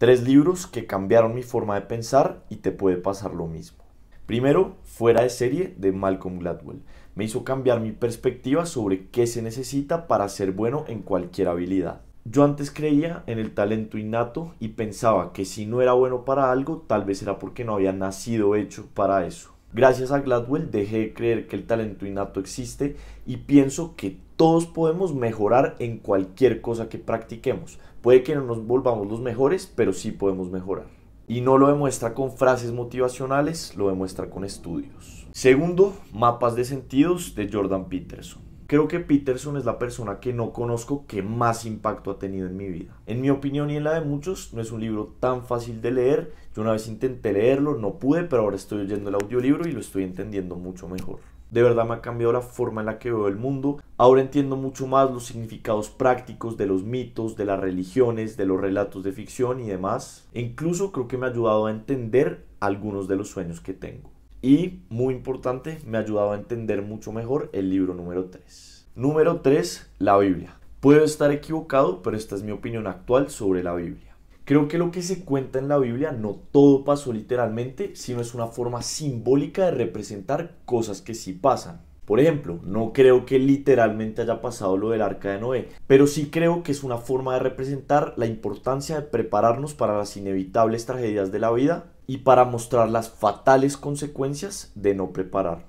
Tres libros que cambiaron mi forma de pensar y te puede pasar lo mismo. Primero, Fuera de serie de Malcolm Gladwell. Me hizo cambiar mi perspectiva sobre qué se necesita para ser bueno en cualquier habilidad. Yo antes creía en el talento innato y pensaba que si no era bueno para algo, tal vez era porque no había nacido hecho para eso. Gracias a Gladwell dejé de creer que el talento innato existe y pienso que todos podemos mejorar en cualquier cosa que practiquemos, Puede que no nos volvamos los mejores, pero sí podemos mejorar. Y no lo demuestra con frases motivacionales, lo demuestra con estudios. Segundo, mapas de sentidos de Jordan Peterson. Creo que Peterson es la persona que no conozco que más impacto ha tenido en mi vida. En mi opinión y en la de muchos, no es un libro tan fácil de leer. Yo una vez intenté leerlo, no pude, pero ahora estoy oyendo el audiolibro y lo estoy entendiendo mucho mejor. De verdad me ha cambiado la forma en la que veo el mundo. Ahora entiendo mucho más los significados prácticos de los mitos, de las religiones, de los relatos de ficción y demás. E incluso creo que me ha ayudado a entender algunos de los sueños que tengo y, muy importante, me ha ayudado a entender mucho mejor el libro número 3. Número 3, la Biblia. Puedo estar equivocado, pero esta es mi opinión actual sobre la Biblia. Creo que lo que se cuenta en la Biblia no todo pasó literalmente, sino es una forma simbólica de representar cosas que sí pasan. Por ejemplo, no creo que literalmente haya pasado lo del arca de Noé, pero sí creo que es una forma de representar la importancia de prepararnos para las inevitables tragedias de la vida y para mostrar las fatales consecuencias de no prepararnos.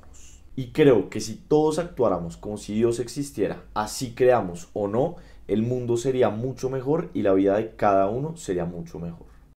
Y creo que si todos actuáramos como si Dios existiera, así creamos o no, el mundo sería mucho mejor y la vida de cada uno sería mucho mejor.